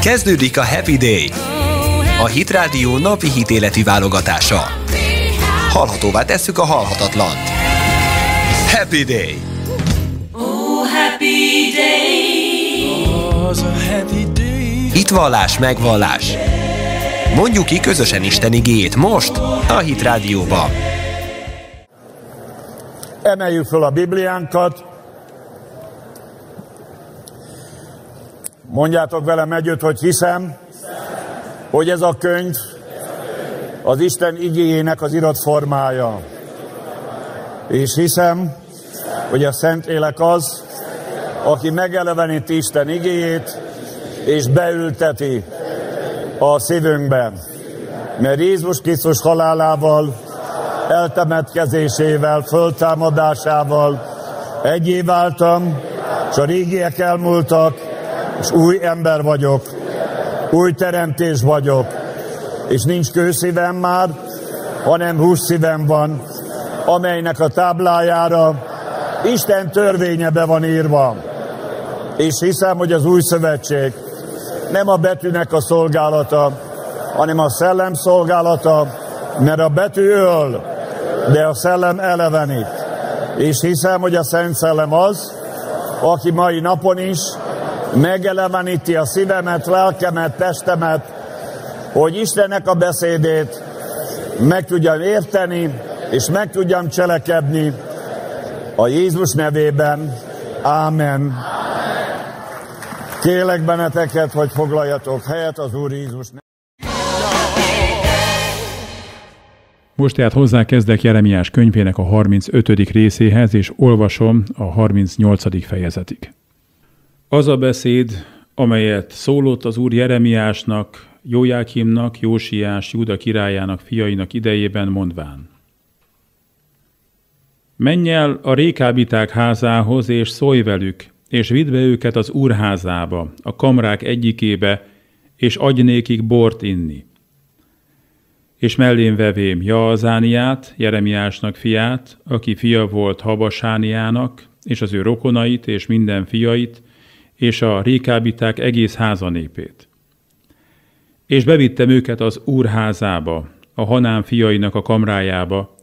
Kezdődik a Happy Day, a Hitrádió napi hitéleti válogatása. Hallhatóvá tesszük a halhatatlant. Happy Day! Oh, happy day. Itt vallás, megvallás. Mondjuk ki közösen Isten igét most a hitrádióba. Emeljük fel a Bibliánkat, Mondjátok velem együtt, hogy hiszem, hogy ez a könyv az Isten igényének az formája. És hiszem, hogy a Szent Élek az, aki megeleveníti Isten igéjét, és beülteti a szívünkbe. Mert Jézus Krisztus halálával, eltemetkezésével, föltámadásával egyé váltam, és a régiek elmúltak, és új ember vagyok, új teremtés vagyok, és nincs kőszívem már, hanem szívem van, amelynek a táblájára Isten törvénye be van írva. És hiszem, hogy az új szövetség nem a betűnek a szolgálata, hanem a szellem szolgálata, mert a betű öl, de a szellem elevenít. És hiszem, hogy a Szent Szellem az, aki mai napon is megeleveníti a szívemet, lelkemet, testemet, hogy Istennek a beszédét meg tudjam érteni, és meg tudjam cselekedni a Jézus nevében. Ámen. Kélek benneteket, hogy foglaljatok helyet az Úr Jézus nevében. Most tehát hozzákezdek Jeremiás könyvének a 35. részéhez, és olvasom a 38. fejezetig. Az a beszéd, amelyet szólott az úr Jeremiásnak, Jójákimnak, Jósiás, Júda királyának fiainak idejében mondván. Menj el a rékábiták házához, és szólj velük, és vidd be őket az úrházába, a kamrák egyikébe, és adj nékik bort inni. És mellén vevém Jaazániát, Jeremiásnak fiát, aki fia volt Habasániának, és az ő rokonait és minden fiait, és a rékábiták egész háza népét. És bevittem őket az úrházába, a hanám fiainak a kamrájába,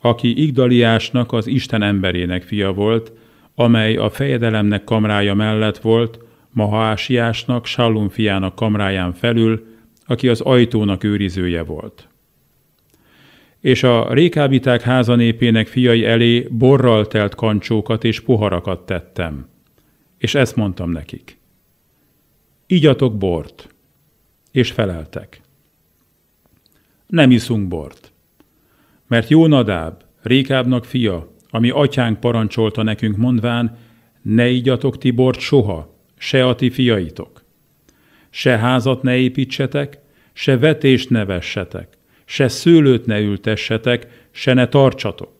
aki Igdaliásnak az Isten emberének fia volt, amely a fejedelemnek kamrája mellett volt, Mahásiásnak, Sallum fiának kamráján felül, aki az ajtónak őrizője volt. És a rékábiták házanépének fiai elé borral telt kancsókat és poharakat tettem – és ezt mondtam nekik. Igyatok bort, és feleltek. Nem iszunk bort, mert Jónadáb, Rékábnak fia, ami atyánk parancsolta nekünk mondván, ne igyatok ti bort soha, se a ti fiaitok. Se házat ne építsetek, se vetést ne vessetek, se szőlőt ne ültessetek, se ne tartsatok,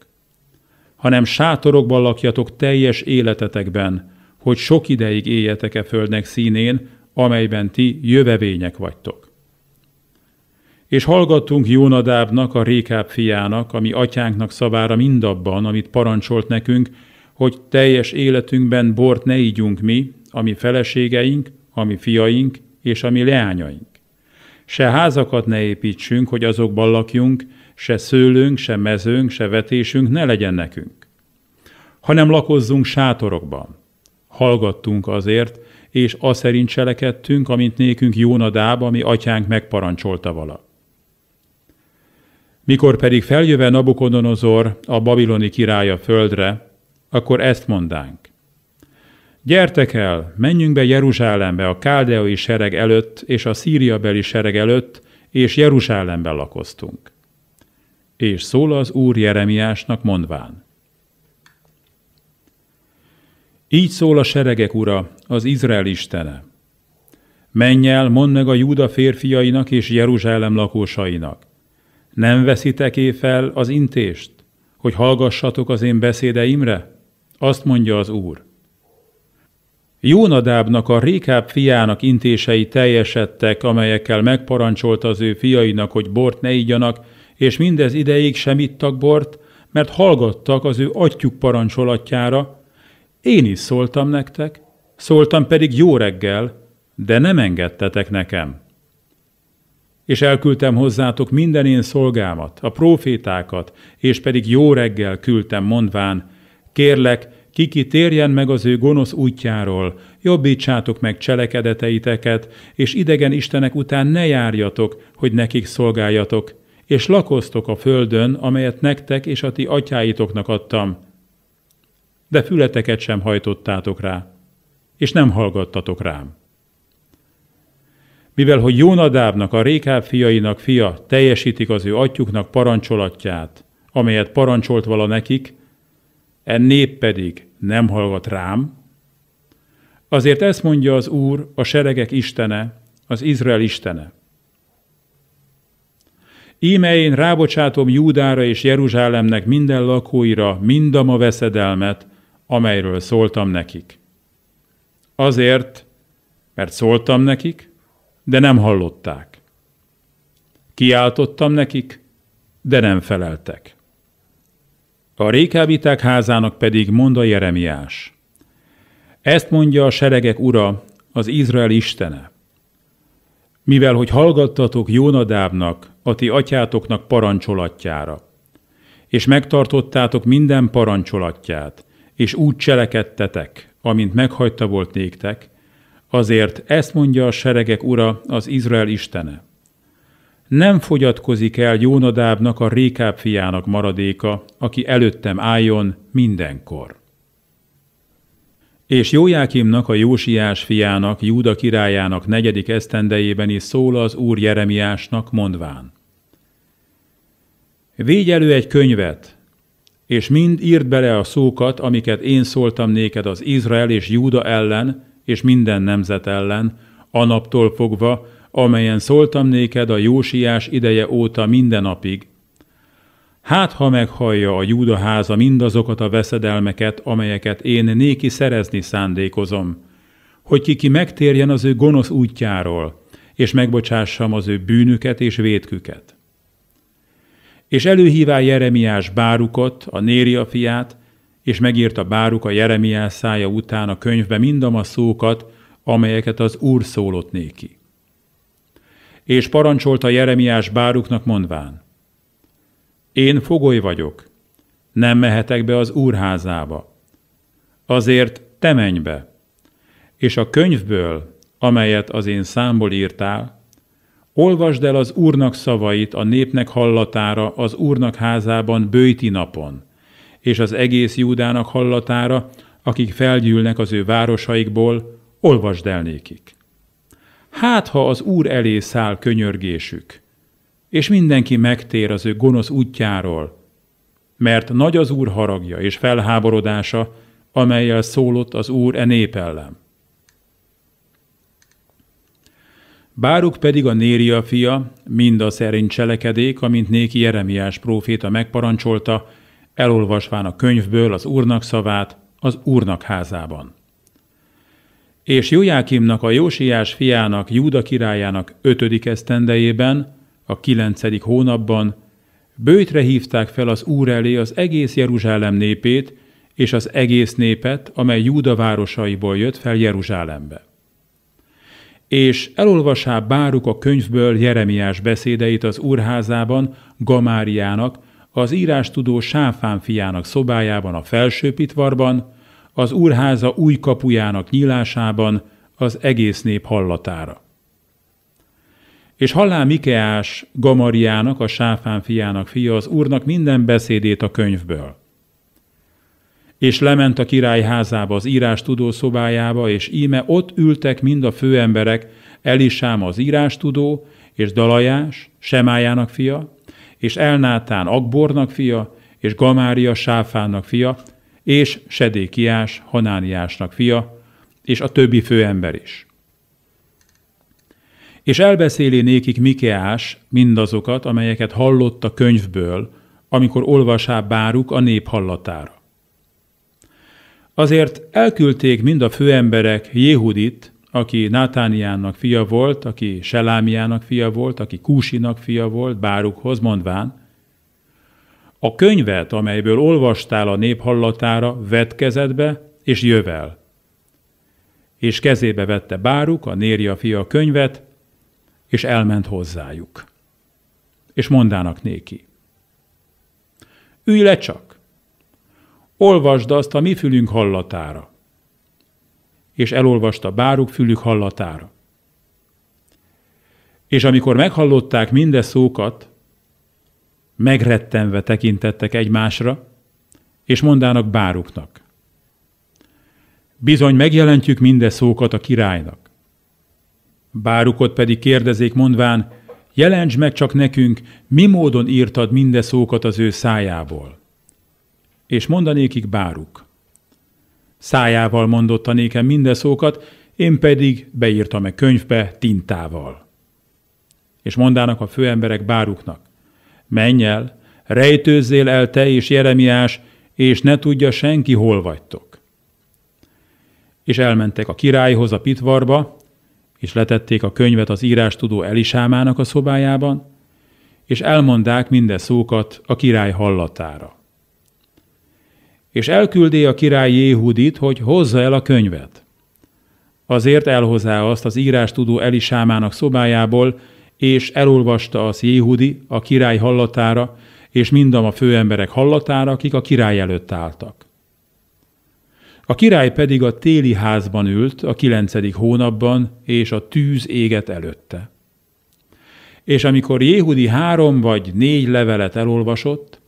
hanem sátorokban lakjatok teljes életetekben, hogy sok ideig éljetek-e földnek színén, amelyben ti jövevények vagytok. És hallgattunk Jónadábnak, a Rékáb fiának, ami atyánknak szavára mindabban, amit parancsolt nekünk, hogy teljes életünkben bort ne ígyunk mi, ami feleségeink, ami fiaink és ami leányaink. Se házakat ne építsünk, hogy azokban lakjunk, se szőlőnk, se mezőnk, se vetésünk ne legyen nekünk, hanem lakozzunk sátorokban, hallgattunk azért, és aszerint cselekedtünk, amint nékünk Jónadáb, ami atyánk megparancsolta vala. Mikor pedig feljöve Nabukodonozor, a babiloni királya földre, akkor ezt mondánk. Gyertek el, menjünk be Jeruzsálembe a káldeai sereg előtt és a szíriabeli sereg előtt, és Jeruzsálemben lakoztunk. És szól az Úr Jeremiásnak mondván. Így szól a seregek ura, az Izrael istene. Menj el, mondd meg a Júda férfiainak és Jeruzsálem lakósainak. Nem veszitek-é fel az intést, hogy hallgassatok az én beszédeimre? Azt mondja az Úr. Jónadábnak, a Rékáb fiának intései teljesedtek, amelyekkel megparancsolta az ő fiainak, hogy bort ne igyanak, és mindez ideig sem ittak bort, mert hallgattak az ő atyuk parancsolatjára, én is szóltam nektek, szóltam pedig jó reggel, de nem engedtetek nekem. És elküldtem hozzátok minden én szolgámat, a profétákat, és pedig jó reggel küldtem mondván, kérlek, kiki térjen meg az ő gonosz útjáról, jobbítsátok meg cselekedeteiteket, és idegen istenek után ne járjatok, hogy nekik szolgáljatok, és lakoztok a földön, amelyet nektek és a ti atyáitoknak adtam, de fületeket sem hajtottátok rá, és nem hallgattatok rám. Mivel, hogy Jónadábnak, a Rékáb fiainak fia teljesítik az ő atyuknak parancsolatját, amelyet parancsolt vala nekik, en nép pedig nem hallgat rám, azért ezt mondja az Úr, a seregek istene, az Izrael istene. Íme én rábocsátom Júdára és Jeruzsálemnek minden lakóira mindama veszedelmet, amelyről szóltam nekik. Azért, mert szóltam nekik, de nem hallották. Kiáltottam nekik, de nem feleltek. A rékábiták házának pedig mond a Jeremiás. Ezt mondja a seregek ura, az Izrael istene. Mivel, hogy hallgattatok Jónadábnak, a ti atyátoknak parancsolatjára, és megtartottátok minden parancsolatját, és úgy cselekedtetek, amint meghagyta volt néktek, azért ezt mondja a seregek ura, az Izrael istene. Nem fogyatkozik el Jónadábnak a Rékáb fiának maradéka, aki előttem álljon mindenkor. És Jójákimnak, a Jósiás fiának, Júda királyának negyedik esztendejében is szól az úr Jeremiásnak, mondván. Végy elő egy könyvet, és mind írd bele a szókat, amiket én szóltam néked az Izrael és Júda ellen, és minden nemzet ellen, a naptól fogva, amelyen szóltam néked a Jósiás ideje óta minden napig. Hát, ha meghallja a Júda háza mindazokat a veszedelmeket, amelyeket én néki szerezni szándékozom, hogy kiki megtérjen az ő gonosz útjáról, és megbocsássam az ő bűnüket és vétküket és előhívá Jeremiás Bárukot, a Néria fiát, és megírta Báruk a Jeremiás szája után a könyvbe mindam a szókat, amelyeket az Úr szólott néki. És parancsolta Jeremiás Báruknak mondván, Én fogoly vagyok, nem mehetek be az úrházába. Azért te menj be, és a könyvből, amelyet az én számból írtál, Olvasd el az Úrnak szavait a népnek hallatára az Úrnak házában bőti napon, és az egész Júdának hallatára, akik felgyűlnek az ő városaikból, olvasd el nékik. Hát, ha az Úr elé száll könyörgésük, és mindenki megtér az ő gonosz útjáról, mert nagy az Úr haragja és felháborodása, amelyel szólott az Úr e nép ellen. Báruk pedig a Néria fia, mind a szerint cselekedék, amint néki Jeremiás próféta megparancsolta, elolvasván a könyvből az úrnak szavát az úrnak házában. És Jojákimnak a Jósiás fiának, Júda királyának ötödik esztendejében, a kilencedik hónapban bőtre hívták fel az úr elé az egész Jeruzsálem népét és az egész népet, amely Júda városaiból jött fel Jeruzsálembe és elolvasá báruk a könyvből Jeremiás beszédeit az úrházában Gamáriának, az tudó Sáfán fiának szobájában a felső pitvarban, az úrháza új kapujának nyílásában az egész nép hallatára. És hallá Mikeás Gamariának, a Sáfán fiának fia az úrnak minden beszédét a könyvből – és lement a király házába, az írás tudószobájába, és íme ott ültek mind a főemberek, Elisám az írás tudó, és Dalajás, Semájának fia, és Elnátán Akbornak fia, és Gamária Sáfának fia, és Sedékiás Hanániásnak fia, és a többi főember is. És elbeszéli nékik Mikeás mindazokat, amelyeket hallott a könyvből, amikor olvasá báruk a nép hallatára. Azért elküldték mind a főemberek Jéhudit, aki Nátániának fia volt, aki Selámiának fia volt, aki Kúsinak fia volt, Bárukhoz mondván, a könyvet, amelyből olvastál a nép hallatára, vett kezedbe és jövel. És kezébe vette Báruk, a nérja fia könyvet, és elment hozzájuk. És mondának néki. Ülj le csak! olvasd azt a mi fülünk hallatára. És elolvasta báruk fülük hallatára. És amikor meghallották minde szókat, megrettenve tekintettek egymásra, és mondának báruknak. Bizony megjelentjük minde szókat a királynak. Bárukot pedig kérdezék mondván, jelents meg csak nekünk, mi módon írtad minde szókat az ő szájából és mondanékik báruk. Szájával mondotta nékem mindeszókat, én pedig beírtam e könyvbe tintával. És mondának a főemberek báruknak, menj el, rejtőzzél el te és Jeremiás, és ne tudja senki, hol vagytok. És elmentek a királyhoz a pitvarba, és letették a könyvet az írás tudó Elisámának a szobájában, és elmondák minden szókat a király hallatára és elküldé a király Jéhudit, hogy hozza el a könyvet. Azért elhozá azt az írás tudó Elisámának szobájából, és elolvasta az Jéhudi a király hallatára, és mindam a főemberek hallatára, akik a király előtt álltak. A király pedig a téli házban ült a kilencedik hónapban, és a tűz éget előtte. És amikor Jéhudi három vagy négy levelet elolvasott,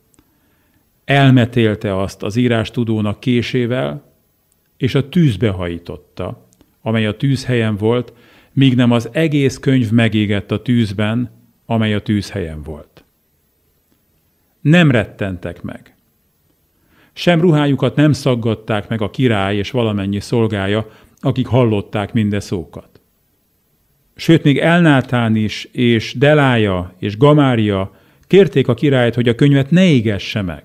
elmetélte azt az írás tudónak késével, és a tűzbe hajította, amely a tűzhelyen volt, míg nem az egész könyv megégett a tűzben, amely a tűzhelyen volt. Nem rettentek meg. Sem ruhájukat nem szaggatták meg a király és valamennyi szolgája, akik hallották minde szókat. Sőt, még Elnátán is, és Delája, és Gamária kérték a királyt, hogy a könyvet ne égesse meg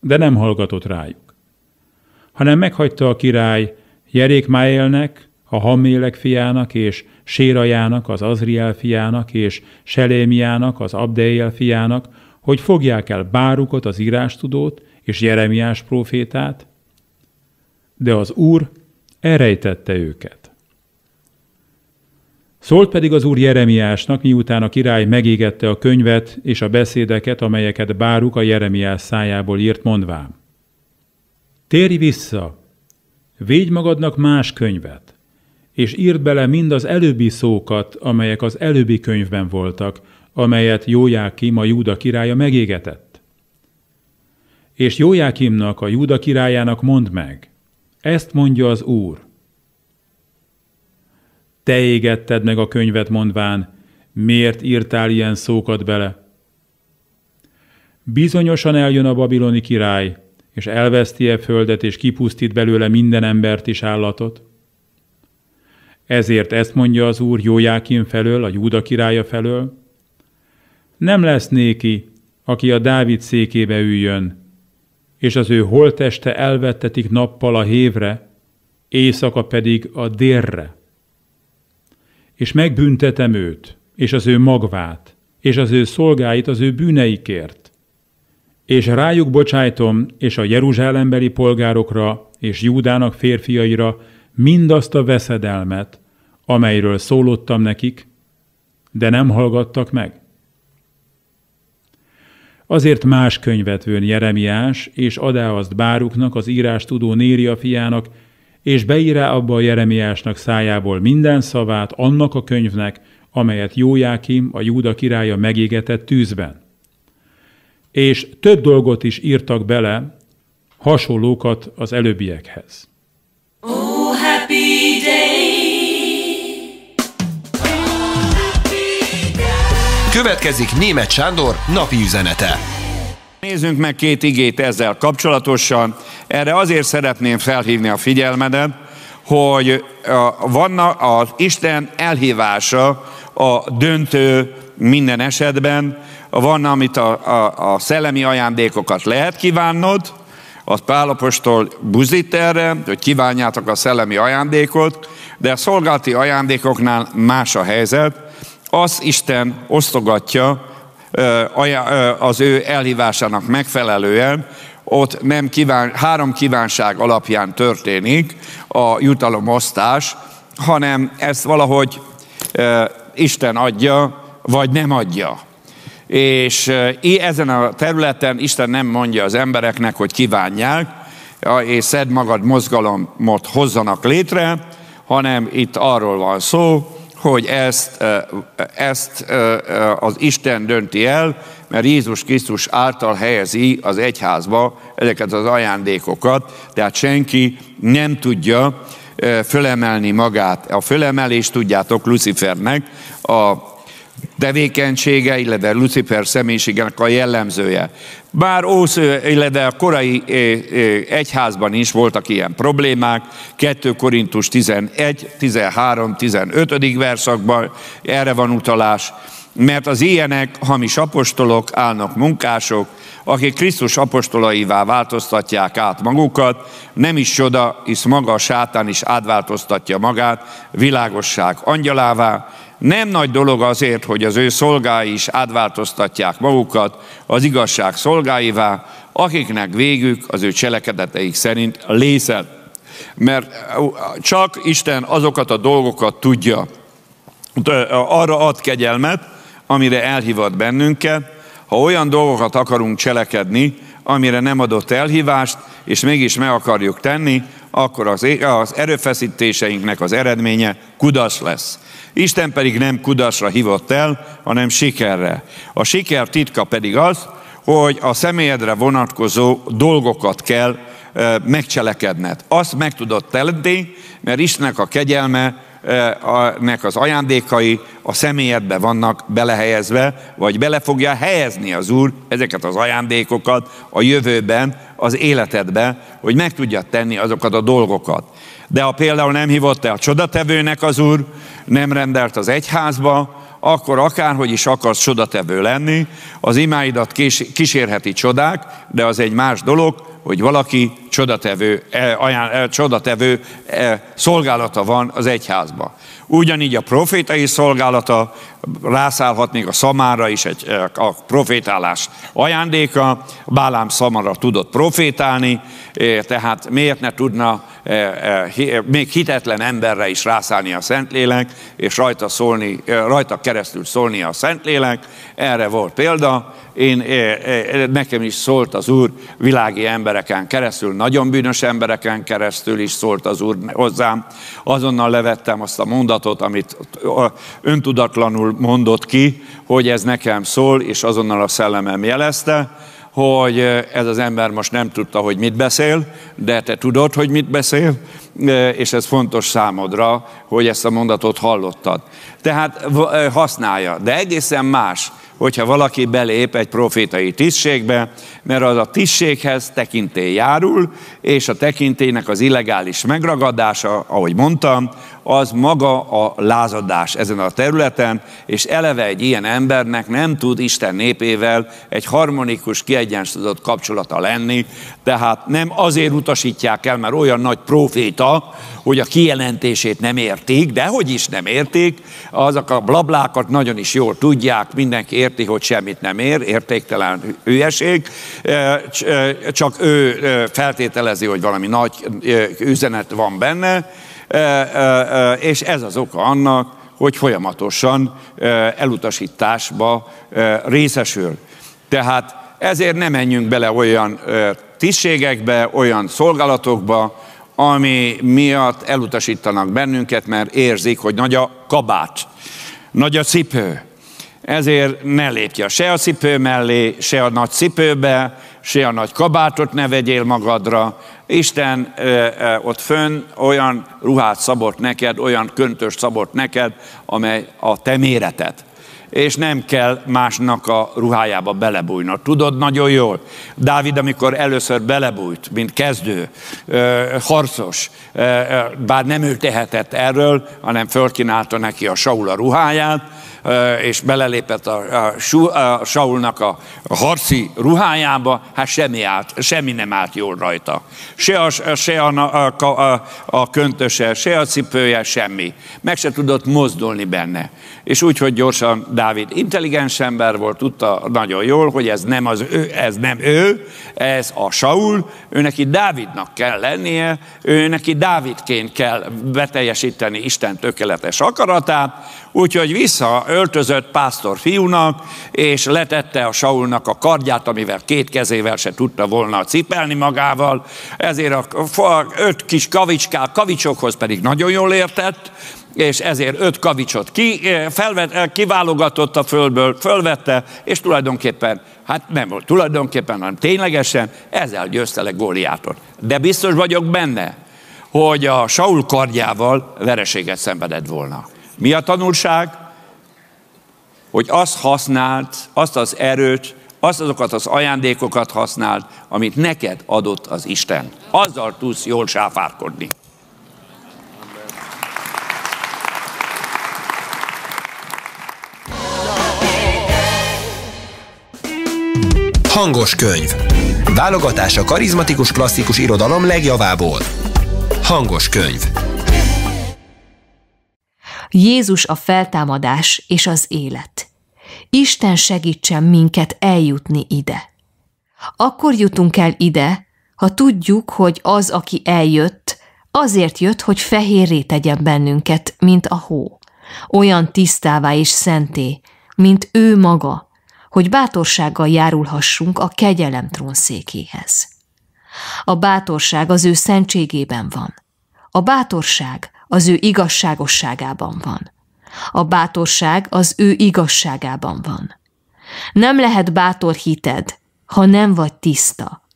de nem hallgatott rájuk. Hanem meghagyta a király Jerék Jerékmáélnek, a Hamélek fiának és Sérajának, az Azriel fiának és Selémiának, az Abdeiel fiának, hogy fogják el Bárukot, az írástudót és Jeremiás prófétát, de az Úr elrejtette őket. Szólt pedig az úr Jeremiásnak, miután a király megégette a könyvet és a beszédeket, amelyeket Báruk a Jeremiás szájából írt, mondván. Térj vissza, védj magadnak más könyvet, és írd bele mind az előbbi szókat, amelyek az előbbi könyvben voltak, amelyet Jójákim a Júda királya megégetett. És Jójákimnak, a Júda királyának mondd meg, ezt mondja az Úr, te égetted meg a könyvet mondván, miért írtál ilyen szókat bele? Bizonyosan eljön a babiloni király, és elveszti e földet, és kipusztít belőle minden embert és állatot. Ezért ezt mondja az úr Jójákin felől, a Júda királya felől. Nem lesz néki, aki a Dávid székébe üljön, és az ő holteste elvettetik nappal a hévre, éjszaka pedig a délre és megbüntetem őt, és az ő magvát, és az ő szolgáit az ő bűneikért. És rájuk bocsájtom, és a jeruzsálembeli polgárokra és Júdának férfiaira mindazt a veszedelmet, amelyről szólottam nekik, de nem hallgattak meg. Azért más könyvet vőn Jeremiás, és adá azt Báruknak, az írás tudó Néria fiának, és beírá abba a Jeremiásnak szájából minden szavát annak a könyvnek, amelyet Jójákim, a Júda királya megégetett tűzben. És több dolgot is írtak bele, hasonlókat az előbbiekhez. Oh, happy day. Következik német Sándor napi üzenete. Nézzünk meg két igét ezzel kapcsolatosan. Erre azért szeretném felhívni a figyelmedet, hogy vannak az Isten elhívása a döntő minden esetben, van, amit a, a, a szellemi ajándékokat lehet kívánnod, az Pálapostól buzít erre, hogy kívánjátok a szellemi ajándékot, de a szolgálati ajándékoknál más a helyzet. Az Isten osztogatja az ő elhívásának megfelelően, ott nem kíván, három kívánság alapján történik a jutalomosztás, hanem ezt valahogy e, Isten adja, vagy nem adja. És e, ezen a területen Isten nem mondja az embereknek, hogy kívánják, és szed magad mozgalomot hozzanak létre, hanem itt arról van szó, hogy ezt, ezt az Isten dönti el, mert Jézus Krisztus által helyezi az egyházba ezeket az ajándékokat, tehát senki nem tudja fölemelni magát. A fölemelést tudjátok Lucifernek, a tevékenysége, illetve Lucifer személyiségének a jellemzője. Bár ósz, illetve a korai egyházban is voltak ilyen problémák, 2 Korintus 11, 13, 15. verszakban erre van utalás, mert az ilyenek hamis apostolok, állnak munkások, akik Krisztus apostolaivá változtatják át magukat, nem is csoda, hisz maga a sátán is átváltoztatja magát világosság angyalává, nem nagy dolog azért, hogy az ő szolgái is átváltoztatják magukat az igazság szolgáivá, akiknek végük az ő cselekedeteik szerint lészet. Mert csak Isten azokat a dolgokat tudja, arra ad kegyelmet, amire elhivat bennünket, ha olyan dolgokat akarunk cselekedni, amire nem adott elhívást, és mégis meg akarjuk tenni, akkor az, az erőfeszítéseinknek az eredménye kudas lesz. Isten pedig nem kudasra hívott el, hanem sikerre. A siker titka pedig az, hogy a személyedre vonatkozó dolgokat kell megcselekedned. Azt meg tudod tenni, mert Istennek a kegyelme Eh, nek az ajándékai a személyedbe vannak belehelyezve, vagy bele fogja helyezni az Úr ezeket az ajándékokat a jövőben, az életedbe, hogy meg tudja tenni azokat a dolgokat. De ha például nem hívott el csodatevőnek az Úr, nem rendelt az egyházba, akkor akárhogy is akarsz csodatevő lenni, az imáidat kísérheti csodák, de az egy más dolog, hogy valaki csodatevő, e, aján, e, csodatevő e, szolgálata van az egyházban. Ugyanígy a profétai szolgálata, rászállhatnék a szamára is egy, a profétálás ajándéka. Bálám szamara tudott profétálni, tehát miért ne tudna E, e, e, még hitetlen emberre is rászállni a Szentlélek, és rajta, szólni, rajta keresztül szólni a Szentlélek. Erre volt példa. Én, nekem is szólt az Úr világi embereken keresztül, nagyon bűnös embereken keresztül is szólt az Úr hozzám. Azonnal levettem azt a mondatot, amit öntudatlanul mondott ki, hogy ez nekem szól, és azonnal a szellemem jelezte hogy ez az ember most nem tudta, hogy mit beszél, de te tudod, hogy mit beszél, és ez fontos számodra, hogy ezt a mondatot hallottad. Tehát használja, de egészen más, hogyha valaki belép egy profétai tisztségbe, mert az a tisztséghez tekintély járul, és a tekintélynek az illegális megragadása, ahogy mondtam, az maga a lázadás ezen a területen, és eleve egy ilyen embernek nem tud Isten népével egy harmonikus, kiegyensúlyozott kapcsolata lenni, tehát nem azért utasítják el, mert olyan nagy proféta, hogy a kijelentését nem értik, de hogy is nem értik, azok a blablákat nagyon is jól tudják, mindenki érti, hogy semmit nem ér, értéktelen hülyeség, e, e, csak ő e, feltételezi, hogy valami nagy üzenet van benne, és ez az oka annak, hogy folyamatosan elutasításba részesül. Tehát ezért ne menjünk bele olyan tisztségekbe, olyan szolgálatokba, ami miatt elutasítanak bennünket, mert érzik, hogy nagy a kabát, nagy a cipő. Ezért ne lépj a se a cipő mellé, se a nagy cipőbe, se a nagy kabátot ne vegyél magadra. Isten ö, ö, ott fönn olyan ruhát szabott neked, olyan köntöst szabott neked, amely a te méretet. és nem kell másnak a ruhájába belebújnod. Tudod nagyon jól, Dávid, amikor először belebújt, mint kezdő, harcos, bár nem ő tehetett erről, hanem fölkínálta neki a Saul a ruháját, és belelépett a, a, a Saulnak a harci ruhájába, hát semmi, állt, semmi nem állt jól rajta. Se a, se a, a, a, a köntöse, se a cipője, semmi. Meg se tudott mozdulni benne. És úgy, hogy gyorsan Dávid intelligens ember volt, tudta nagyon jól, hogy ez nem, az ő, ez nem ő, ez a Saul, ő neki Dávidnak kell lennie, ő neki Dávidként kell beteljesíteni Isten tökéletes akaratát, Úgyhogy visszaöltözött pásztor fiúnak, és letette a Saulnak a kardját, amivel két kezével se tudta volna cipelni magával, ezért a öt kis kavicská, kavicsokhoz pedig nagyon jól értett, és ezért öt kavicsot ki, eh, felvet, eh, kiválogatott a földből, fölvette, és tulajdonképpen, hát nem volt tulajdonképpen, hanem ténylegesen ezzel győzte le Góliátot. De biztos vagyok benne, hogy a Saul kardjával vereséget szenvedett volna. Mi a tanulság? Hogy azt használt, azt az erőt, azt azokat az ajándékokat használt, amit neked adott az Isten. Azzal tudsz jól sáfárkodni. Hangos könyv. Válogatás a karizmatikus klasszikus irodalom legjavából. Hangos könyv. Jézus a feltámadás és az élet. Isten segítsen minket eljutni ide. Akkor jutunk el ide, ha tudjuk, hogy az, aki eljött, azért jött, hogy fehérré tegye bennünket, mint a hó, olyan tisztává és szenté, mint ő maga, hogy bátorsággal járulhassunk a kegyelem trónszékéhez. A bátorság az ő szentségében van. A bátorság az ő igazságosságában van. A bátorság az ő igazságában van. Nem lehet bátor hited, ha nem vagy tiszta.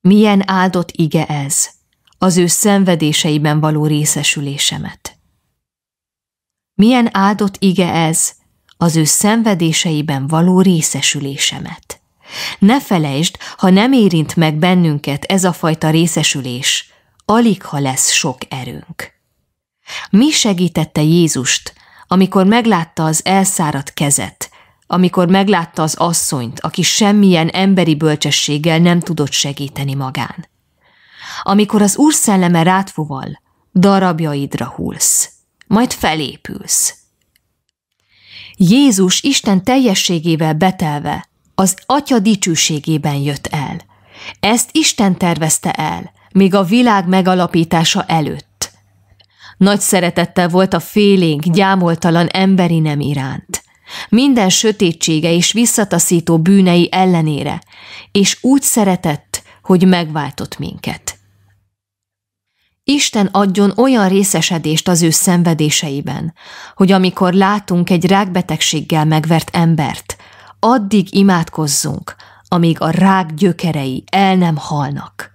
Milyen áldott ige ez, az ő szenvedéseiben való részesülésemet. Milyen áldott ige ez, az ő szenvedéseiben való részesülésemet. Ne felejtsd, ha nem érint meg bennünket ez a fajta részesülés, alig ha lesz sok erőnk. Mi segítette Jézust, amikor meglátta az elszáradt kezet, amikor meglátta az asszonyt, aki semmilyen emberi bölcsességgel nem tudott segíteni magán? Amikor az Úr szelleme fuval, darabjaidra hullsz, majd felépülsz. Jézus Isten teljességével betelve, az Atya dicsőségében jött el. Ezt Isten tervezte el, még a világ megalapítása előtt nagy szeretettel volt a félénk, gyámoltalan emberi nem iránt. Minden sötétsége és visszataszító bűnei ellenére, és úgy szeretett, hogy megváltott minket. Isten adjon olyan részesedést az ő szenvedéseiben, hogy amikor látunk egy rákbetegséggel megvert embert, addig imádkozzunk, amíg a rák gyökerei el nem halnak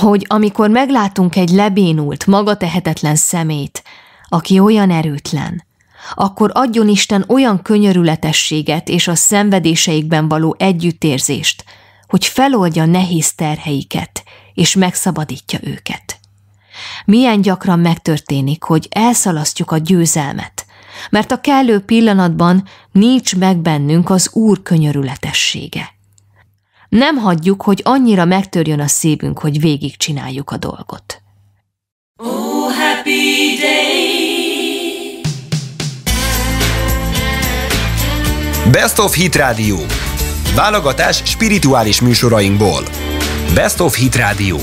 hogy amikor meglátunk egy lebénult, magatehetetlen szemét, aki olyan erőtlen, akkor adjon Isten olyan könyörületességet és a szenvedéseikben való együttérzést, hogy feloldja nehéz terheiket és megszabadítja őket. Milyen gyakran megtörténik, hogy elszalasztjuk a győzelmet, mert a kellő pillanatban nincs meg bennünk az Úr könyörületessége. Nem hagyjuk, hogy annyira megtörjön a szívünk, hogy végigcsináljuk a dolgot. Oh, happy day. Best of Hit Radio. Válogatás spirituális műsorainkból. Best of Hit Radio.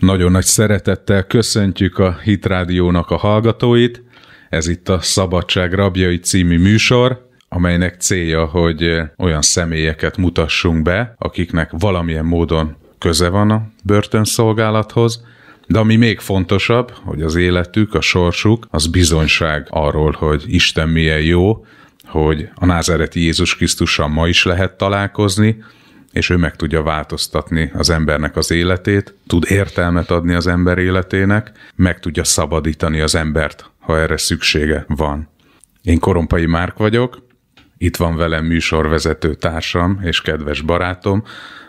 Nagyon nagy szeretettel köszöntjük a Hit Rádiónak a hallgatóit. Ez itt a Szabadság rabjai című műsor amelynek célja, hogy olyan személyeket mutassunk be, akiknek valamilyen módon köze van a börtönszolgálathoz, de ami még fontosabb, hogy az életük, a sorsuk, az bizonyság arról, hogy Isten milyen jó, hogy a názereti Jézus Krisztussal ma is lehet találkozni, és ő meg tudja változtatni az embernek az életét, tud értelmet adni az ember életének, meg tudja szabadítani az embert, ha erre szüksége van. Én Korompai Márk vagyok, itt van velem műsorvezető társam és kedves barátom,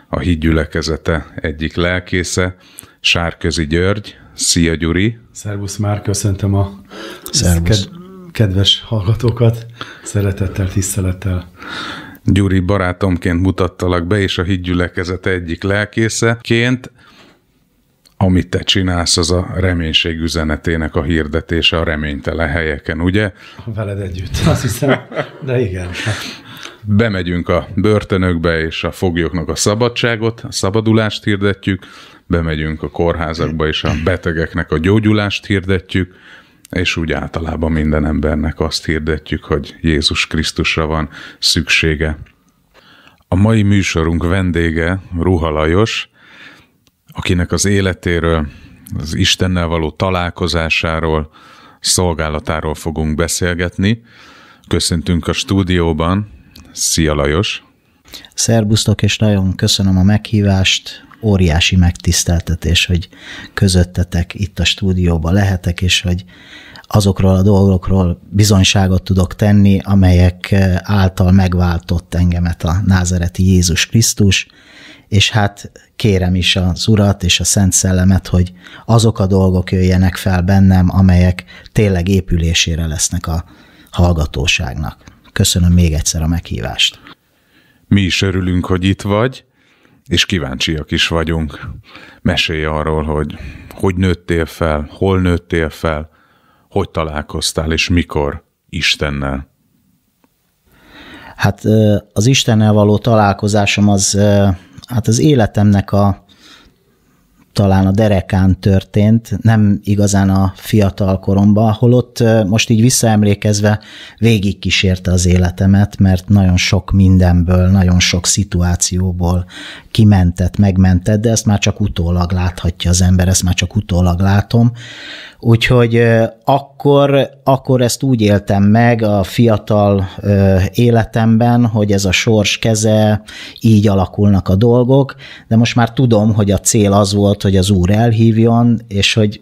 a hídgyülekezete egyik lelkésze, Sárközi György. Szia Gyuri! Szervusz már, köszöntöm a Szervusz. Ked- kedves hallgatókat, szeretettel, tisztelettel. Gyuri barátomként mutattalak be, és a hídgyülekezete egyik lelkészeként amit te csinálsz, az a reménység üzenetének a hirdetése a reménytelen helyeken, ugye? Veled együtt, azt hiszem, de igen. Bemegyünk a börtönökbe, és a foglyoknak a szabadságot, a szabadulást hirdetjük, bemegyünk a kórházakba, és a betegeknek a gyógyulást hirdetjük, és úgy általában minden embernek azt hirdetjük, hogy Jézus Krisztusra van szüksége. A mai műsorunk vendége Ruha Lajos, akinek az életéről, az Istennel való találkozásáról, szolgálatáról fogunk beszélgetni. Köszöntünk a stúdióban. Szia Lajos! Szerbusztok, és nagyon köszönöm a meghívást. Óriási megtiszteltetés, hogy közöttetek itt a stúdióban lehetek, és hogy azokról a dolgokról bizonyságot tudok tenni, amelyek eh, által megváltott engemet a názereti Jézus Krisztus, és hát kérem is az Urat és a Szent Szellemet, hogy azok a dolgok jöjjenek fel bennem, amelyek tényleg épülésére lesznek a hallgatóságnak. Köszönöm még egyszer a meghívást. Mi is örülünk, hogy itt vagy, és kíváncsiak is vagyunk. Mesélj arról, hogy hogy nőttél fel, hol nőttél fel, hogy találkoztál, és mikor Istennel. Hát az Istennel való találkozásom az hát az életemnek a talán a derekán történt, nem igazán a fiatal koromban, holott most így visszaemlékezve végigkísérte az életemet, mert nagyon sok mindenből, nagyon sok szituációból kimentett, megmentett, de ezt már csak utólag láthatja az ember, ezt már csak utólag látom, Úgyhogy akkor, akkor ezt úgy éltem meg a fiatal életemben, hogy ez a sors keze, így alakulnak a dolgok, de most már tudom, hogy a cél az volt, hogy az úr elhívjon, és hogy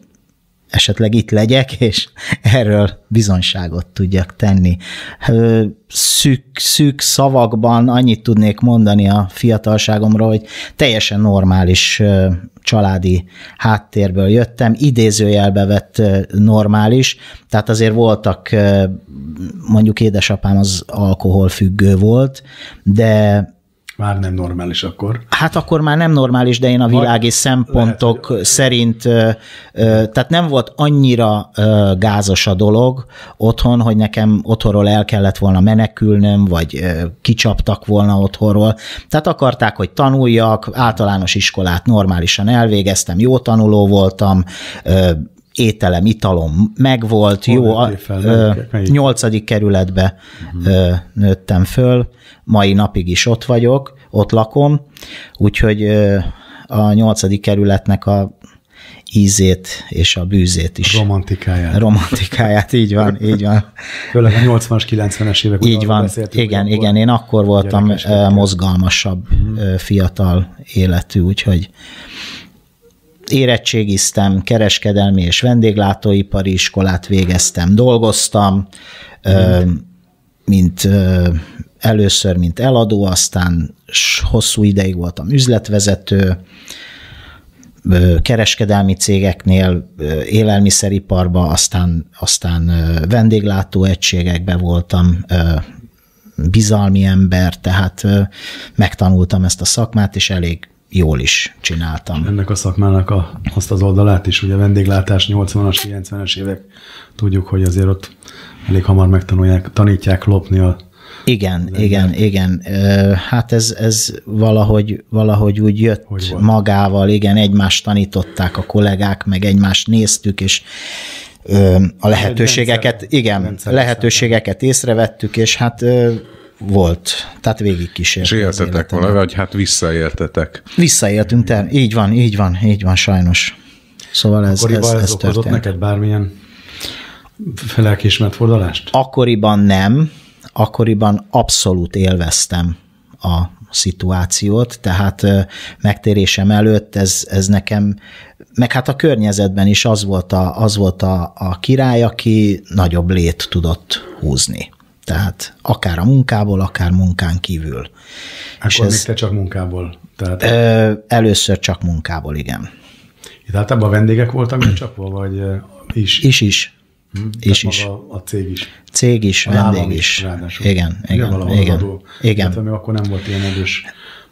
esetleg itt legyek, és erről bizonyságot tudjak tenni. Szűk, szűk szavakban annyit tudnék mondani a fiatalságomról, hogy teljesen normális családi háttérből jöttem, idézőjelbe vett normális, tehát azért voltak, mondjuk édesapám az alkoholfüggő volt, de már nem normális akkor. Hát akkor már nem normális, de én a világi Vagy szempontok lehet, szerint, tehát nem volt annyira gázos a dolog otthon, hogy nekem otthonról el kellett volna menekülnöm, vagy kicsaptak volna otthonról. Tehát akarták, hogy tanuljak, általános iskolát normálisan elvégeztem, jó tanuló voltam, ételem, italom megvolt, jó, a, ö, 8. kerületbe uh-huh. ö, nőttem föl, mai napig is ott vagyok, ott lakom, úgyhogy ö, a 8. kerületnek a ízét és a bűzét is. Romantikáját. Romantikáját, így van, így van. Főleg a 80-as, 90-es évek Így van, igen, igen, én akkor voltam mozgalmasabb, uh-huh. fiatal életű, úgyhogy érettségiztem, kereskedelmi és vendéglátóipari iskolát végeztem, dolgoztam, mm. mint először, mint eladó, aztán hosszú ideig voltam üzletvezető, kereskedelmi cégeknél, élelmiszeriparba, aztán, aztán vendéglátó egységekben voltam, bizalmi ember, tehát megtanultam ezt a szakmát, és elég jól is csináltam. Ennek a szakmának a, azt az oldalát is, ugye vendéglátás 80-as, 90-es évek, tudjuk, hogy azért ott elég hamar megtanulják, tanítják lopni a igen, igen, igen. Hát ez, ez valahogy, valahogy úgy jött hogy magával, igen, egymást tanították a kollégák, meg egymást néztük, és a lehetőségeket, igen, lehetőségeket észrevettük, és hát volt, tehát végig kísért. És éltetek volna, vagy hát visszaéltetek. Visszaéltünk, te, így van, így van, így van sajnos. Szóval ez, Akkoriban ez, ez, ez okozott neked bármilyen felelkismert fordulást? Akkoriban nem, akkoriban abszolút élveztem a szituációt, tehát megtérésem előtt ez, ez nekem, meg hát a környezetben is az volt, a, az volt a, a király, aki nagyobb lét tudott húzni. Tehát akár a munkából, akár munkán kívül. Akkor És még te csak munkából? Tehát... Ö, először csak munkából, igen. Itt általában vendégek voltak becsapva, vagy is? Is, is. Hm? És is. A, a cég is. Cég is, a vendég is. is. Ráadásul. Igen, igen, igen. igen. Adó. igen. Tehát még akkor nem volt ilyen erős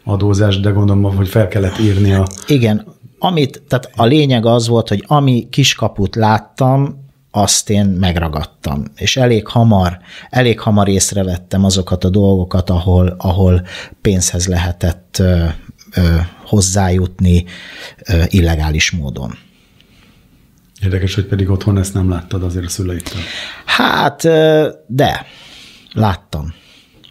adózás, de gondolom, hogy fel kellett írni a... Igen, amit, tehát a lényeg az volt, hogy ami kiskaput láttam, azt én megragadtam. És elég hamar, elég hamar észrevettem azokat a dolgokat, ahol, ahol pénzhez lehetett ö, ö, hozzájutni ö, illegális módon. Érdekes, hogy pedig otthon ezt nem láttad azért a szüleitől. Hát, de láttam.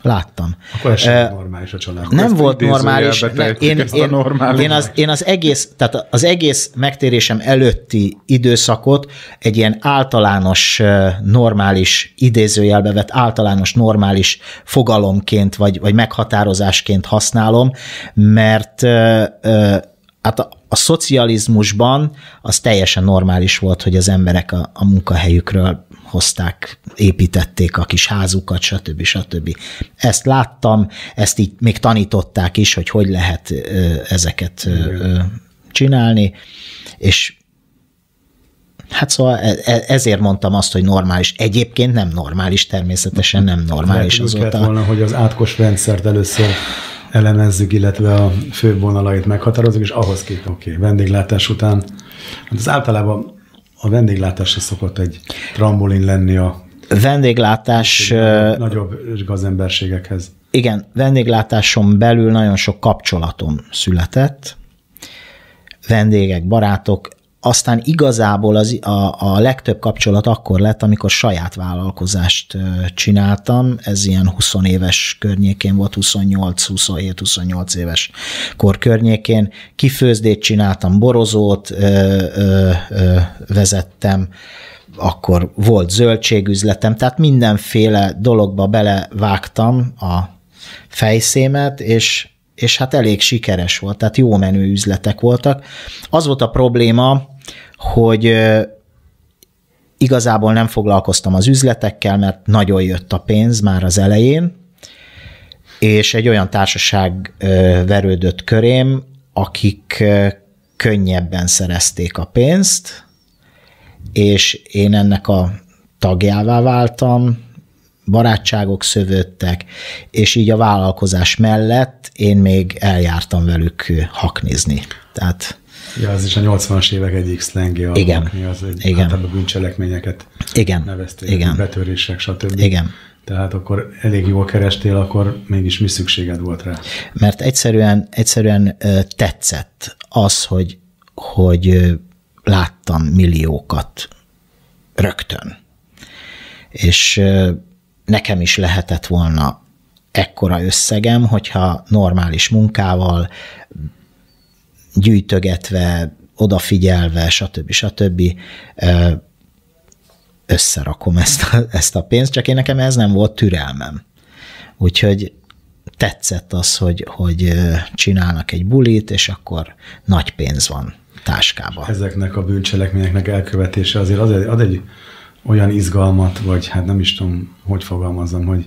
Láttam. Akkor ez sem uh, normális a család. Nem Ezt volt normális. én, én, normál én, az, én az egész, tehát az egész megtérésem előtti időszakot egy ilyen általános, normális, idézőjelbe vett általános, normális fogalomként vagy, vagy meghatározásként használom, mert uh, uh, hát a, a szocializmusban az teljesen normális volt, hogy az emberek a, a munkahelyükről hozták, építették a kis házukat, stb. stb. Ezt láttam, ezt így még tanították is, hogy hogy lehet ezeket csinálni, és Hát szóval e, e, ezért mondtam azt, hogy normális. Egyébként nem normális, természetesen nem normális Hát, azóta. Kellett volna, hogy az átkos rendszert először elemezzük, illetve a fő vonalait meghatározzuk, és ahhoz két, oké, okay, vendéglátás után. Hát az általában a vendéglátás szokott egy trambolin lenni a vendéglátás... nagyobb gazemberségekhez. Igen, vendéglátáson belül nagyon sok kapcsolatom született, vendégek, barátok, aztán igazából az, a, a legtöbb kapcsolat akkor lett, amikor saját vállalkozást csináltam, ez ilyen 20 éves környékén volt, 28-27-28 éves kor környékén. Kifőzdét csináltam, borozót ö, ö, ö, vezettem, akkor volt zöldségüzletem, tehát mindenféle dologba belevágtam a fejszémet, és és hát elég sikeres volt, tehát jó menő üzletek voltak. Az volt a probléma, hogy igazából nem foglalkoztam az üzletekkel, mert nagyon jött a pénz már az elején, és egy olyan társaság verődött körém, akik könnyebben szerezték a pénzt, és én ennek a tagjává váltam, barátságok szövődtek, és így a vállalkozás mellett én még eljártam velük haknizni. Tehát Ja, ez is a 80-as évek egyik szlengje. Igen. Ami az egy, igen. Hát bűncselekményeket igen. nevezték, igen. betörések, stb. Igen. Tehát akkor elég jól kerestél, akkor mégis mi szükséged volt rá? Mert egyszerűen, egyszerűen tetszett az, hogy, hogy láttam milliókat rögtön. És nekem is lehetett volna ekkora összegem, hogyha normális munkával, gyűjtögetve, odafigyelve, stb. stb. összerakom ezt a, ezt a pénzt, csak én nekem ez nem volt türelmem. Úgyhogy tetszett az, hogy, hogy csinálnak egy bulit, és akkor nagy pénz van táskában. Ezeknek a bűncselekményeknek elkövetése azért az egy, az egy olyan izgalmat, vagy hát nem is tudom, hogy fogalmazom, hogy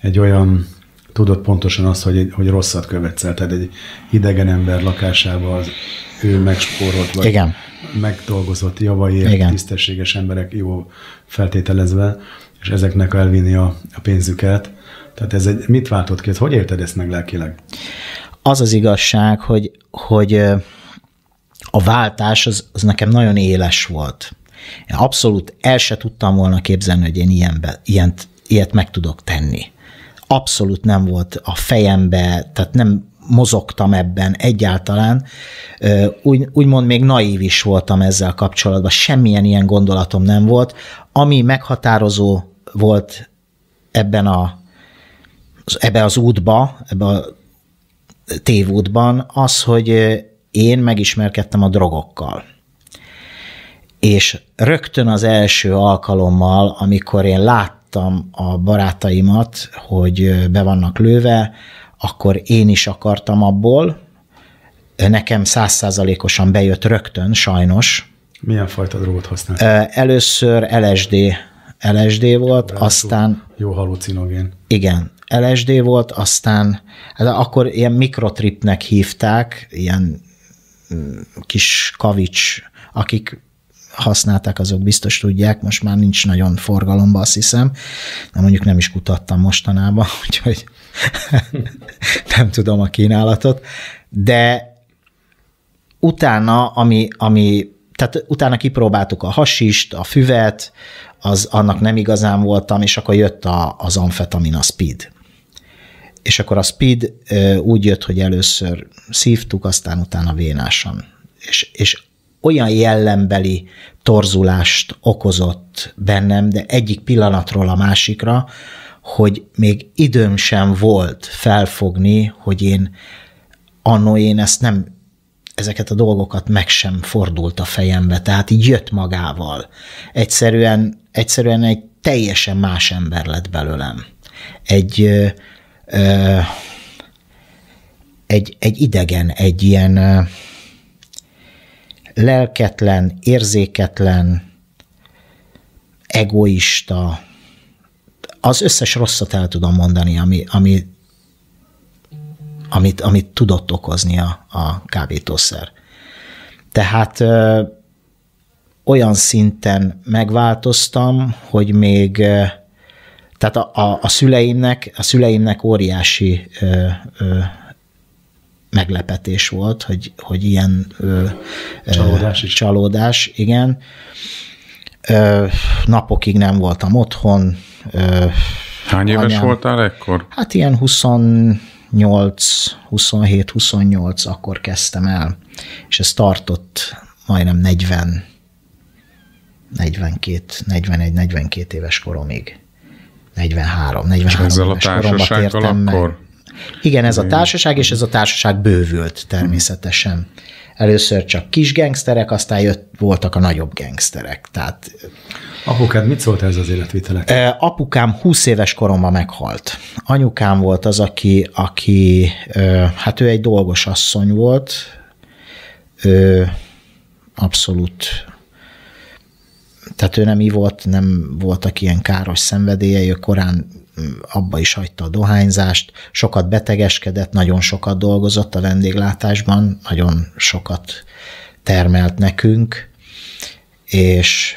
egy olyan, tudod pontosan azt, hogy, egy, hogy rosszat követsz el, tehát egy idegen ember lakásába az ő megspórolt, vagy Igen. megdolgozott javaiért Igen. tisztességes emberek jó feltételezve, és ezeknek elvinni a, a pénzüket. Tehát ez egy, mit váltott ki? Hogy érted ezt meg lelkileg? Az az igazság, hogy, hogy a váltás az, az nekem nagyon éles volt. Abszolút el se tudtam volna képzelni, hogy én ilyenbe, ilyent, ilyet meg tudok tenni. Abszolút nem volt a fejembe, tehát nem mozogtam ebben egyáltalán. Úgy, úgymond még naív is voltam ezzel kapcsolatban, semmilyen ilyen gondolatom nem volt. Ami meghatározó volt ebben a ebbe az útba, ebbe a tévútban az, hogy én megismerkedtem a drogokkal és rögtön az első alkalommal, amikor én láttam a barátaimat, hogy be vannak lőve, akkor én is akartam abból, nekem százszázalékosan bejött rögtön, sajnos. Milyen fajta drogot használtál? Először LSD, LSD volt, Ráadásul aztán... Jó halucinogén. Igen, LSD volt, aztán hát akkor ilyen mikrotripnek hívták, ilyen mm, kis kavics, akik használták, azok biztos tudják, most már nincs nagyon forgalomba, azt hiszem, de mondjuk nem is kutattam mostanában, úgyhogy nem tudom a kínálatot, de utána, ami, ami tehát utána kipróbáltuk a hasist, a füvet, az, annak nem igazán voltam, és akkor jött a, az amfetamin a speed. És akkor a speed úgy jött, hogy először szívtuk, aztán utána vénásan. És, és olyan jellembeli torzulást okozott bennem, de egyik pillanatról a másikra, hogy még időm sem volt felfogni, hogy én annó én ezt nem, ezeket a dolgokat meg sem fordult a fejembe, tehát így jött magával. Egyszerűen, egyszerűen egy teljesen más ember lett belőlem. Egy, ö, ö, egy, egy idegen, egy ilyen, lelketlen, érzéketlen, egoista, az összes rosszat el tudom mondani, ami, ami, amit, amit tudott okozni a, a kábítószer. Tehát ö, olyan szinten megváltoztam, hogy még ö, tehát a, a, a szüleimnek, a szüleimnek óriási ö, ö, meglepetés volt, hogy, hogy ilyen ö, csalódás, ö, csalódás, igen. Ö, napokig nem voltam otthon. Ö, Hány éves anyám, voltál ekkor? Hát ilyen 28, 27, 28 akkor kezdtem el, és ez tartott majdnem 40 42, 41, 42 éves koromig. 43, 43 és ezzel éves a tértem akkor? Meg. Igen, ez a társaság, és ez a társaság bővült természetesen. Először csak kis gengszterek, aztán jött, voltak a nagyobb gengszterek. Tehát, Apukád mit szólt ez az életvitelek? Apukám 20 éves koromban meghalt. Anyukám volt az, aki, aki hát ő egy dolgos asszony volt, ő abszolút tehát ő nem ivott, nem voltak ilyen káros szenvedélyei, ő korán abba is hagyta a dohányzást, sokat betegeskedett, nagyon sokat dolgozott a vendéglátásban, nagyon sokat termelt nekünk, és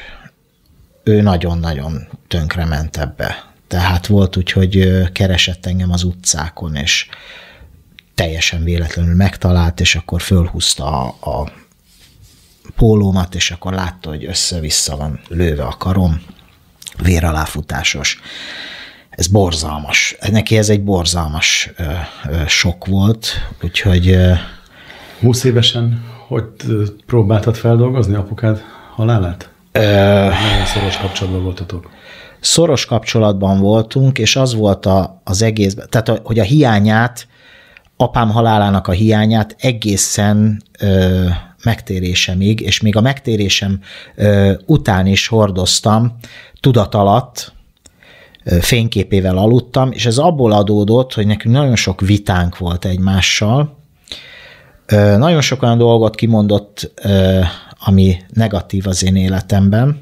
ő nagyon-nagyon ment ebbe. Tehát volt úgy, hogy keresett engem az utcákon, és teljesen véletlenül megtalált, és akkor fölhúzta a, a pólómat, és akkor látta, hogy össze-vissza van lőve a karom, véraláfutásos ez borzalmas. Neki ez egy borzalmas ö, ö, sok volt, úgyhogy... Ö, 20 évesen hogy próbáltad feldolgozni apukád halálát? Ö, Nagyon szoros kapcsolatban voltatok. Szoros kapcsolatban voltunk, és az volt a, az egész, tehát hogy a hiányát, apám halálának a hiányát egészen ö, megtérésemig, és még a megtérésem ö, után is hordoztam tudat alatt, fényképével aludtam, és ez abból adódott, hogy nekünk nagyon sok vitánk volt egymással, nagyon sok olyan dolgot kimondott, ami negatív az én életemben,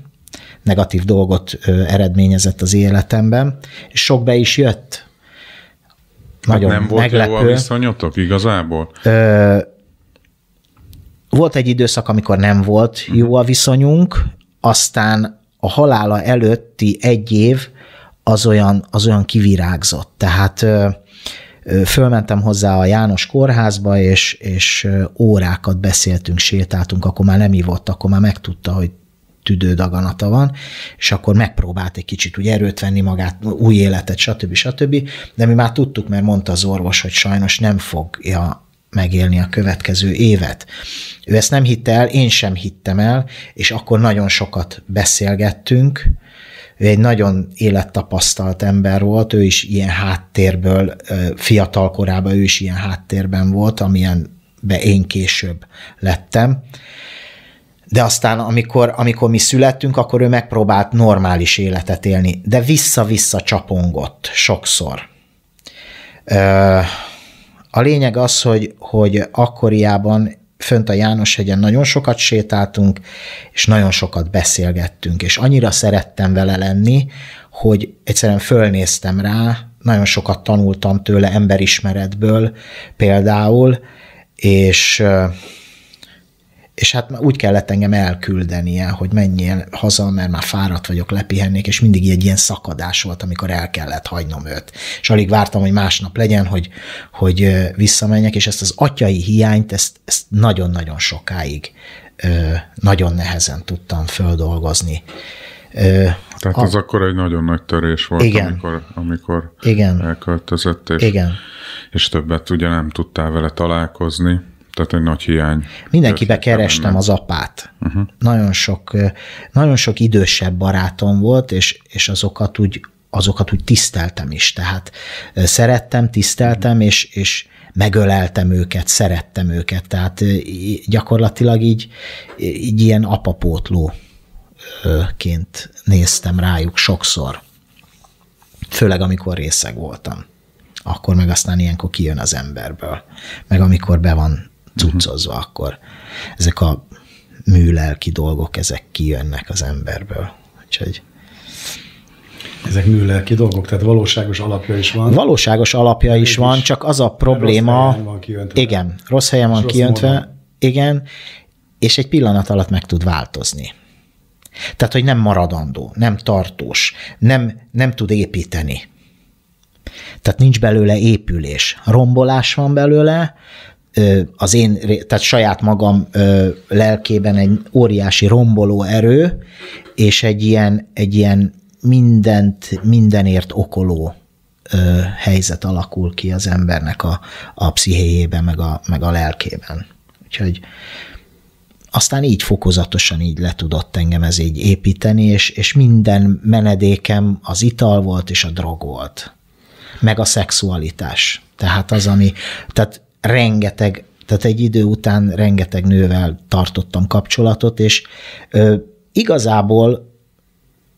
negatív dolgot eredményezett az életemben, és sok be is jött. Hát nagyon hát nem volt meglepő. jó a viszonyotok igazából? Ö, volt egy időszak, amikor nem volt jó mhm. a viszonyunk, aztán a halála előtti egy év az olyan, az olyan kivirágzott. Tehát fölmentem hozzá a János kórházba, és, és órákat beszéltünk, sétáltunk, akkor már nem ívott, akkor már megtudta, hogy tüdődaganata van, és akkor megpróbált egy kicsit úgy erőt venni magát, új életet, stb. stb. De mi már tudtuk, mert mondta az orvos, hogy sajnos nem fogja megélni a következő évet. Ő ezt nem hitte el, én sem hittem el, és akkor nagyon sokat beszélgettünk, ő egy nagyon élettapasztalt ember volt, ő is ilyen háttérből, fiatal korában ő is ilyen háttérben volt, be én később lettem. De aztán, amikor, amikor mi születtünk, akkor ő megpróbált normális életet élni, de vissza-vissza csapongott sokszor. A lényeg az, hogy, hogy akkoriában fönt a Jánoshegyen nagyon sokat sétáltunk, és nagyon sokat beszélgettünk, és annyira szerettem vele lenni, hogy egyszerűen fölnéztem rá, nagyon sokat tanultam tőle emberismeretből például, és és hát már úgy kellett engem elküldenie, hogy menjél haza, mert már fáradt vagyok, lepihennék, és mindig egy ilyen szakadás volt, amikor el kellett hagynom őt. És alig vártam, hogy másnap legyen, hogy, hogy visszamenjek, és ezt az atyai hiányt, ezt, ezt nagyon-nagyon sokáig, nagyon nehezen tudtam földolgozni. Tehát a, az akkor egy nagyon nagy törés volt, igen, amikor, amikor igen, elköltözött, és, igen. és többet ugye nem tudtál vele találkozni. Tehát egy nagy hiány. Mindenki kerestem az apát. Uh-huh. Nagyon, sok, nagyon sok idősebb barátom volt, és, és azokat úgy azokat úgy tiszteltem is. Tehát szerettem, tiszteltem, és, és megöleltem őket, szerettem őket. Tehát gyakorlatilag így, így ilyen apapótlóként néztem rájuk sokszor. Főleg, amikor részeg voltam. Akkor meg aztán ilyenkor kijön az emberből. Meg amikor be van cuccozva, uh-huh. akkor ezek a műlelki dolgok, ezek kijönnek az emberből. Úgyhogy ezek műlelki dolgok, tehát valóságos alapja is van. Valóságos alapja is, is van, csak az a probléma... Rossz van kijöntve. Igen, rossz helyen van rossz kijöntve, módon. igen, és egy pillanat alatt meg tud változni. Tehát, hogy nem maradandó, nem tartós, nem, nem tud építeni. Tehát nincs belőle épülés. Rombolás van belőle, az én, tehát saját magam lelkében egy óriási romboló erő, és egy ilyen, egy ilyen mindent, mindenért okoló helyzet alakul ki az embernek a, a pszichéjében, meg a, meg a lelkében. Úgyhogy aztán így fokozatosan így le tudott engem ez így építeni, és, és minden menedékem az ital volt és a drog volt, meg a szexualitás. Tehát az, ami, tehát rengeteg, tehát egy idő után rengeteg nővel tartottam kapcsolatot, és ö, igazából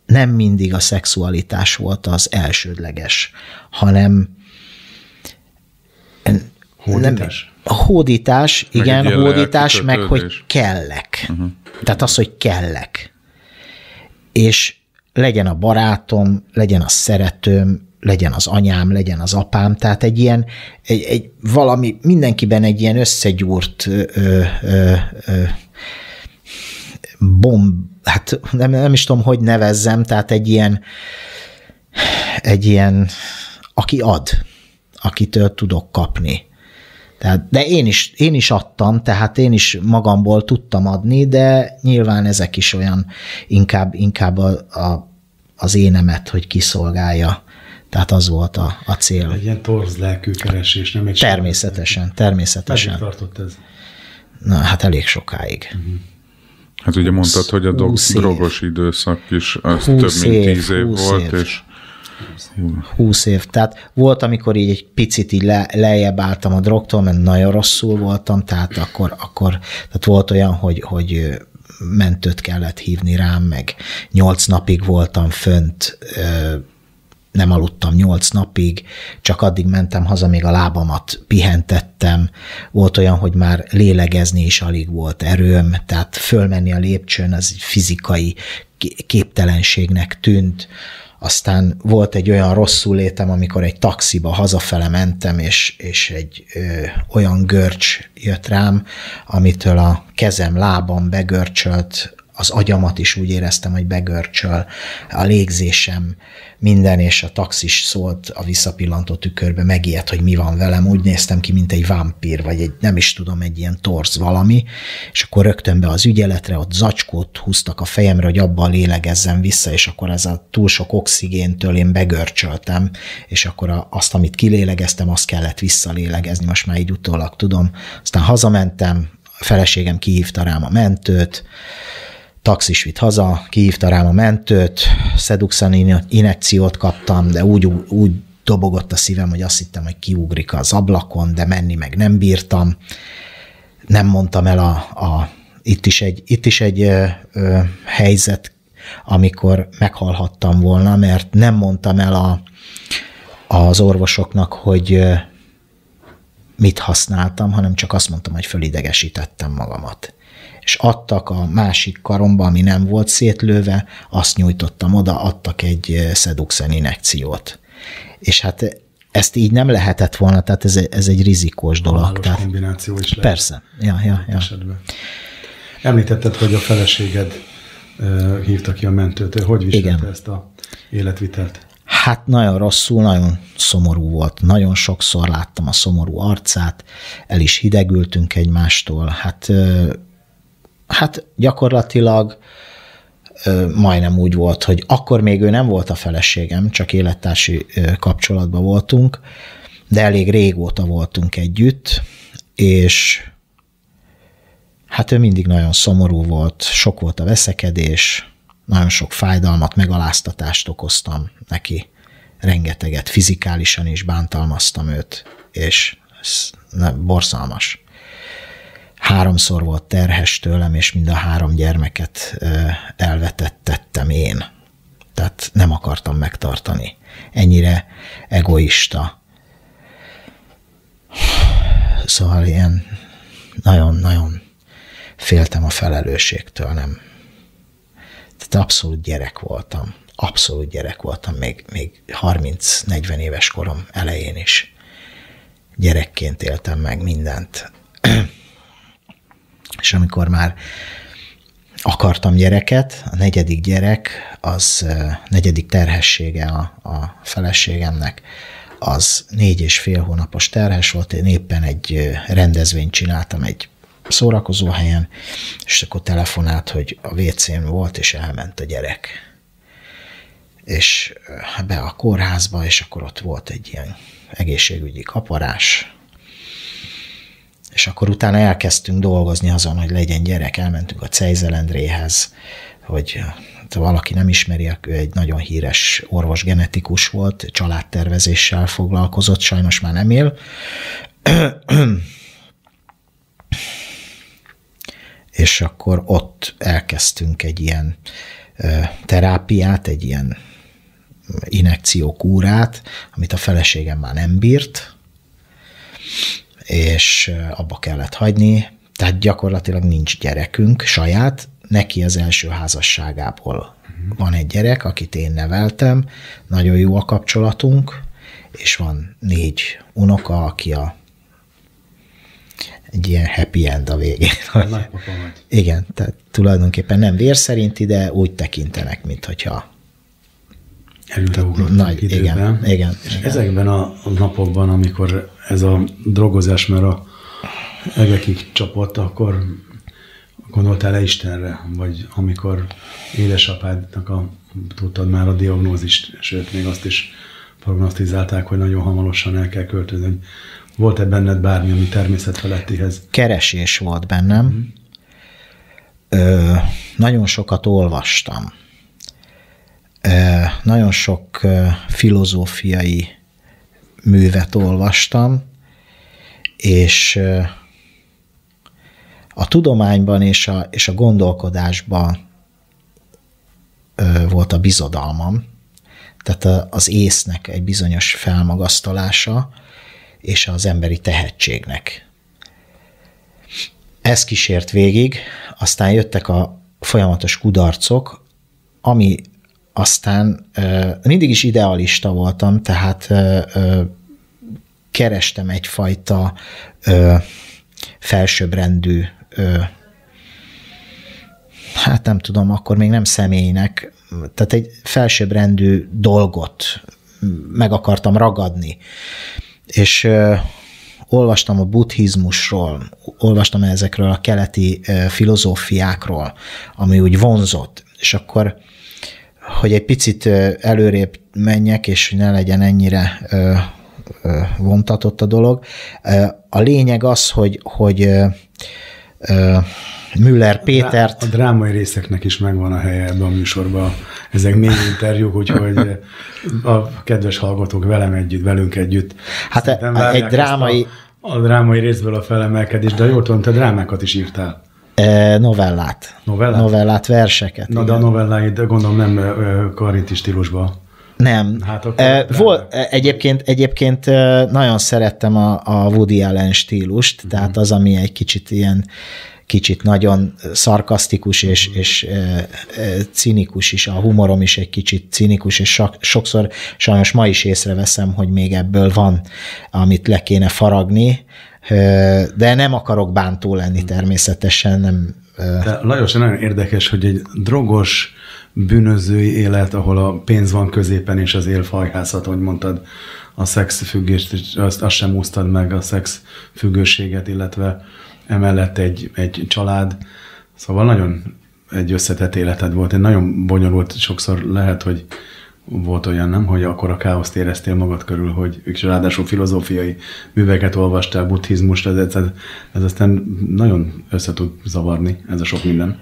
nem mindig a szexualitás volt az elsődleges, hanem Hódítás? Nem, hódítás, meg igen, hódítás, meg hogy kellek. Uh-huh. Tehát az, hogy kellek. És legyen a barátom, legyen a szeretőm, legyen az anyám, legyen az apám, tehát egy ilyen, egy, egy valami, mindenkiben egy ilyen összegyúrt ö, ö, ö, bomb, hát nem, nem is tudom, hogy nevezzem, tehát egy ilyen, egy ilyen, aki ad, akitől tudok kapni. Tehát, de én is, én is adtam, tehát én is magamból tudtam adni, de nyilván ezek is olyan inkább, inkább a, a, az énemet, hogy kiszolgálja tehát az volt a, a cél. Egy ilyen torz lelkű keresés, nem egy Természetesen, lelkű. természetesen. Meddig tartott ez? Na, hát elég sokáig. Uh-huh. Hát ugye mondtad, hogy a dog, drogos időszak is az több mint év, tíz év volt, év. és 20 év. Tehát volt, amikor így egy picit így le, lejjebb álltam a drogtól, mert nagyon rosszul voltam, tehát akkor, akkor tehát volt olyan, hogy, hogy mentőt kellett hívni rám, meg nyolc napig voltam fönt, nem aludtam nyolc napig, csak addig mentem haza, még a lábamat pihentettem, volt olyan, hogy már lélegezni is alig volt erőm, tehát fölmenni a lépcsőn az fizikai képtelenségnek tűnt, aztán volt egy olyan rosszul létem, amikor egy taxiba hazafele mentem, és, és egy ö, olyan görcs jött rám, amitől a kezem, lábam begörcsölt, az agyamat is úgy éreztem, hogy begörcsöl, a légzésem, minden, és a taxis szólt a visszapillantó tükörbe, megijedt, hogy mi van velem, úgy néztem ki, mint egy vámpír, vagy egy, nem is tudom, egy ilyen torz valami, és akkor rögtön be az ügyeletre, ott zacskót húztak a fejemre, hogy abban lélegezzem vissza, és akkor ez a túl sok oxigéntől én begörcsöltem, és akkor azt, amit kilélegeztem, azt kellett visszalélegezni, most már így utólag tudom. Aztán hazamentem, a feleségem kihívta rám a mentőt, taxis vitt haza, kihívta rám a mentőt, szeduxan inekciót kaptam, de úgy, úgy dobogott a szívem, hogy azt hittem, hogy kiugrik az ablakon, de menni meg nem bírtam. Nem mondtam el a, a itt is egy, itt is egy ö, ö, helyzet, amikor meghalhattam volna, mert nem mondtam el a, az orvosoknak, hogy ö, mit használtam, hanem csak azt mondtam, hogy fölidegesítettem magamat és adtak a másik karomba, ami nem volt szétlőve, azt nyújtottam oda, adtak egy eh, szeduxen inekciót. És hát eh, ezt így nem lehetett volna, tehát ez, egy, ez egy rizikós dolog. A tehát, kombináció is lehet. Persze, ja, ja, ja. Említetted, hogy a feleséged eh, hívta ki a mentőt. Hogy viselte Igen. ezt a életvitelt? Hát nagyon rosszul, nagyon szomorú volt. Nagyon sokszor láttam a szomorú arcát, el is hidegültünk egymástól. Hát Hát gyakorlatilag majdnem úgy volt, hogy akkor még ő nem volt a feleségem, csak élettársi kapcsolatban voltunk, de elég régóta voltunk együtt, és hát ő mindig nagyon szomorú volt, sok volt a veszekedés, nagyon sok fájdalmat, megaláztatást okoztam neki, rengeteget fizikálisan is bántalmaztam őt, és ez borszalmas háromszor volt terhes tőlem, és mind a három gyermeket elvetettettem én. Tehát nem akartam megtartani. Ennyire egoista. Szóval ilyen nagyon-nagyon féltem a felelősségtől, nem. Tehát abszolút gyerek voltam. Abszolút gyerek voltam, még, még 30-40 éves korom elején is. Gyerekként éltem meg mindent. És amikor már akartam gyereket, a negyedik gyerek, az negyedik terhessége a, a feleségemnek, az négy és fél hónapos terhes volt, én éppen egy rendezvényt csináltam egy szórakozó helyen, és akkor telefonált, hogy a WC-n volt, és elment a gyerek. És be a kórházba, és akkor ott volt egy ilyen egészségügyi kaparás, és akkor utána elkezdtünk dolgozni azon, hogy legyen gyerek, elmentünk a Cejzelendréhez, hogy ha eh, hát valaki nem ismeri, ő egy nagyon híres orvos genetikus volt, családtervezéssel foglalkozott, sajnos már nem él. és akkor ott elkezdtünk egy ilyen eh, terápiát, egy ilyen inekciókúrát, amit a feleségem már nem bírt, és abba kellett hagyni, tehát gyakorlatilag nincs gyerekünk saját, neki az első házasságából mhm. van egy gyerek, akit én neveltem, nagyon jó a kapcsolatunk, és van négy unoka, aki a egy ilyen happy end a végén. Hogy, igen, tehát tulajdonképpen nem vér szerinti, de úgy tekintenek, mint hogyha Előre nagy, időben. Igen, igen, és igen. ezekben a napokban, amikor ez a drogozás már a egekig csapott, akkor gondoltál le Istenre, vagy amikor édesapádnak a, tudtad már a diagnózist, sőt, még azt is prognosztizálták, hogy nagyon hamarosan el kell költözni. Volt-e benned bármi, ami természetfelettihez? Keresés volt bennem. Mm. Ö, nagyon sokat olvastam. Ö, nagyon sok filozófiai művet olvastam, és eh, a tudományban és a, és a gondolkodásban eh, volt a bizodalmam, tehát az észnek egy bizonyos felmagasztalása, és az emberi tehetségnek. Ez kísért végig, aztán jöttek a folyamatos kudarcok, ami aztán mindig is idealista voltam, tehát kerestem egyfajta felsőbbrendű hát nem tudom, akkor még nem személynek, tehát egy felsőbbrendű dolgot meg akartam ragadni. És olvastam a buddhizmusról, olvastam ezekről a keleti filozófiákról, ami úgy vonzott, és akkor hogy egy picit előrébb menjek, és ne legyen ennyire vontatott a dolog. A lényeg az, hogy, hogy Müller Pétert. A drámai részeknek is megvan a helye ebben a műsorban. Ezek mély interjúk, úgyhogy a kedves hallgatók velem együtt, velünk együtt. Hát egy drámai... A, a drámai részből a felemelkedés, de jól tudom, te drámákat is írtál. E, novellát. Novellát? Novellát, verseket. Na, igen. de a novelláid gondolom nem karinti stílusban. Nem. Hát akkor e, volt, e, egyébként, egyébként nagyon szerettem a, a Woody Allen stílust, mm-hmm. tehát az, ami egy kicsit ilyen kicsit nagyon szarkasztikus és, mhm. és e, e, cinikus is, a humorom is egy kicsit cinikus, és so, sokszor sajnos ma is észreveszem, hogy még ebből van, amit le kéne faragni, de nem akarok bántó lenni természetesen. Nem. De Lajos, nagyon érdekes, hogy egy drogos, bűnözői élet, ahol a pénz van középen és az élfajhászat, hogy mondtad, a szexfüggést, azt, azt sem úsztad meg, a szexfüggőséget, illetve emellett egy, egy család. Szóval nagyon egy összetett életed volt. egy nagyon bonyolult sokszor lehet, hogy volt olyan, nem, hogy akkor a káoszt éreztél magad körül, hogy és ráadásul filozófiai műveket olvastál, buddhizmust, ez, ez, ez aztán nagyon össze tud zavarni, ez a sok minden.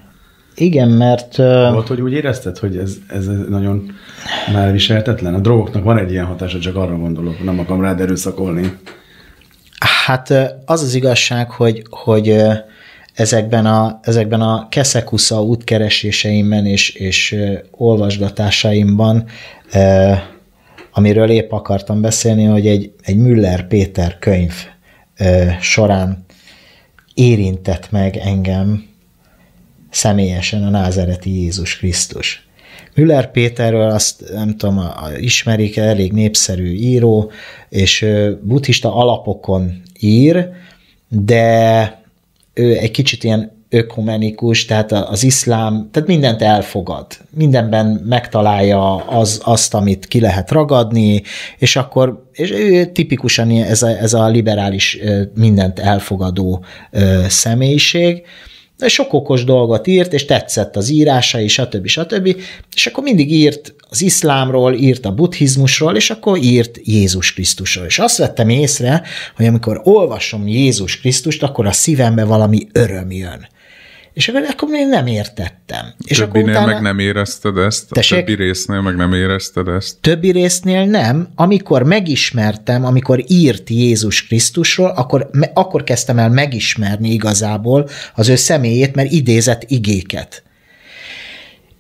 Igen, mert... Volt, hogy úgy érezted, hogy ez, ez nagyon már viseltetlen? A drogoknak van egy ilyen hatása, csak arra gondolok, nem akarom rád erőszakolni. Hát az az igazság, hogy, hogy ezekben a, ezekben a keszekusza útkereséseimben és, és olvasgatásaimban amiről épp akartam beszélni, hogy egy, egy Müller Péter könyv során érintett meg engem személyesen a názereti Jézus Krisztus. Müller Péterről azt nem tudom, ismerik, elég népszerű író, és buddhista alapokon ír, de ő egy kicsit ilyen ökumenikus, tehát az iszlám, tehát mindent elfogad, mindenben megtalálja az, azt, amit ki lehet ragadni, és akkor és ő tipikusan ez a, ez a liberális mindent elfogadó személyiség, sok okos dolgot írt, és tetszett az írásai, stb. stb. És akkor mindig írt az iszlámról, írt a buddhizmusról, és akkor írt Jézus Krisztusról. És azt vettem észre, hogy amikor olvasom Jézus Krisztust, akkor a szívembe valami öröm jön. És akkor, akkor még nem értettem. És Többinél akkor utána... meg nem érezted ezt? Tessék? A többi résznél meg nem érezted ezt? Többi résznél nem. Amikor megismertem, amikor írt Jézus Krisztusról, akkor, me, akkor kezdtem el megismerni igazából az ő személyét, mert idézett igéket.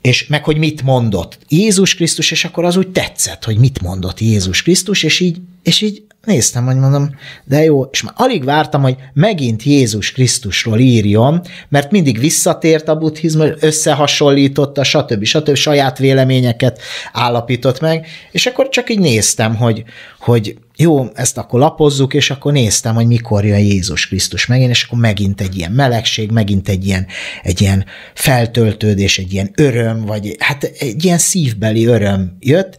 És meg, hogy mit mondott Jézus Krisztus, és akkor az úgy tetszett, hogy mit mondott Jézus Krisztus, és így, és így Néztem, hogy mondom, de jó, és már alig vártam, hogy megint Jézus Krisztusról írjon, mert mindig visszatért a buddhizmus, összehasonlította, stb. stb. saját véleményeket állapított meg, és akkor csak így néztem, hogy, hogy jó, ezt akkor lapozzuk, és akkor néztem, hogy mikor jön Jézus Krisztus megint, és akkor megint egy ilyen melegség, megint egy ilyen, egy ilyen feltöltődés, egy ilyen öröm, vagy hát egy ilyen szívbeli öröm jött,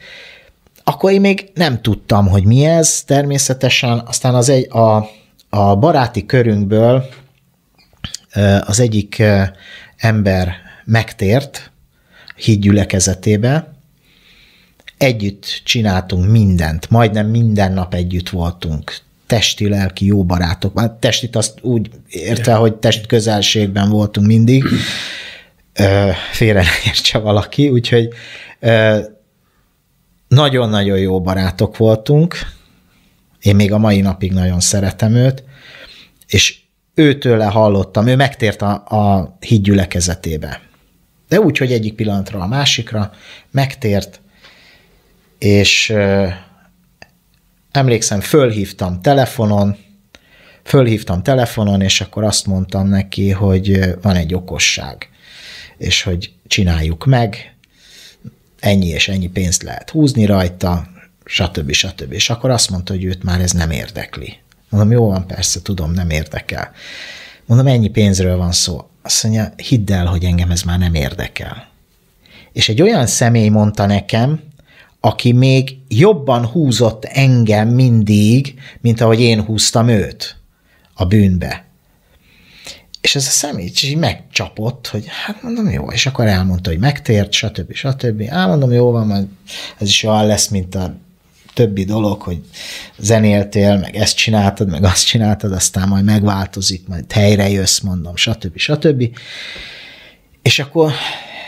akkor én még nem tudtam, hogy mi ez természetesen, aztán az egy, a, a baráti körünkből az egyik ember megtért hídgyülekezetébe, együtt csináltunk mindent, majdnem minden nap együtt voltunk, testi-lelki jó barátok. Már testit azt úgy érte, hogy test közelségben voltunk mindig, félre ne értse valaki, úgyhogy nagyon-nagyon jó barátok voltunk, én még a mai napig nagyon szeretem őt, és őtőle hallottam, ő megtért a, a gyülekezetébe. De úgy, hogy egyik pillanatra a másikra megtért, és emlékszem, fölhívtam telefonon, fölhívtam telefonon, és akkor azt mondtam neki, hogy van egy okosság, és hogy csináljuk meg, ennyi és ennyi pénzt lehet húzni rajta, stb. stb. És akkor azt mondta, hogy őt már ez nem érdekli. Mondom, jó van, persze, tudom, nem érdekel. Mondom, ennyi pénzről van szó. Azt mondja, hidd el, hogy engem ez már nem érdekel. És egy olyan személy mondta nekem, aki még jobban húzott engem mindig, mint ahogy én húztam őt a bűnbe. És ez a személy így megcsapott, hogy hát mondom, jó, és akkor elmondta, hogy megtért, stb. stb. Á, mondom, jó van, majd ez is olyan lesz, mint a többi dolog, hogy zenéltél, meg ezt csináltad, meg azt csináltad, aztán majd megváltozik, majd helyre jössz, mondom, stb. stb. És akkor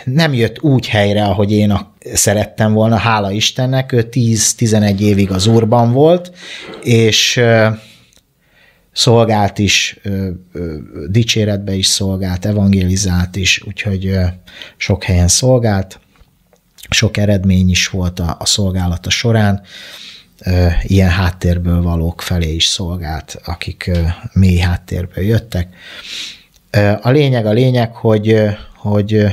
nem jött úgy helyre, ahogy én szerettem volna, hála Istennek, ő 10-11 évig az urban volt, és szolgált is, dicséretbe is szolgált, evangelizált is, úgyhogy sok helyen szolgált, sok eredmény is volt a, a szolgálata során, ilyen háttérből valók felé is szolgált, akik mély háttérből jöttek. A lényeg a lényeg, hogy, hogy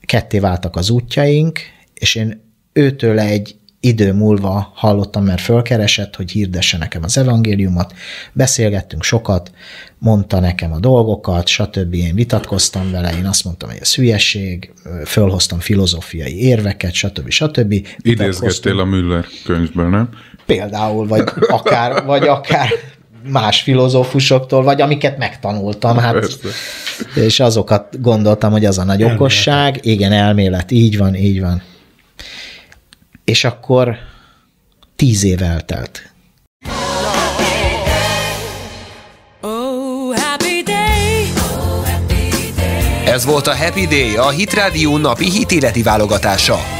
ketté váltak az útjaink, és én őtőle egy idő múlva hallottam, mert fölkeresett, hogy hirdesse nekem az evangéliumot, beszélgettünk sokat, mondta nekem a dolgokat, stb. Én vitatkoztam vele, én azt mondtam, hogy ez hülyeség, fölhoztam filozófiai érveket, stb. stb. Idézgettél a Müller könyvből, nem? Például, vagy akár, vagy akár más filozófusoktól, vagy amiket megtanultam. Hát, Persze. és azokat gondoltam, hogy az a nagy elmélet. okosság. Igen, elmélet, így van, így van. És akkor tíz év eltelt. Oh, Ez volt a Happy Day, a Hitrádió napi hitéleti válogatása.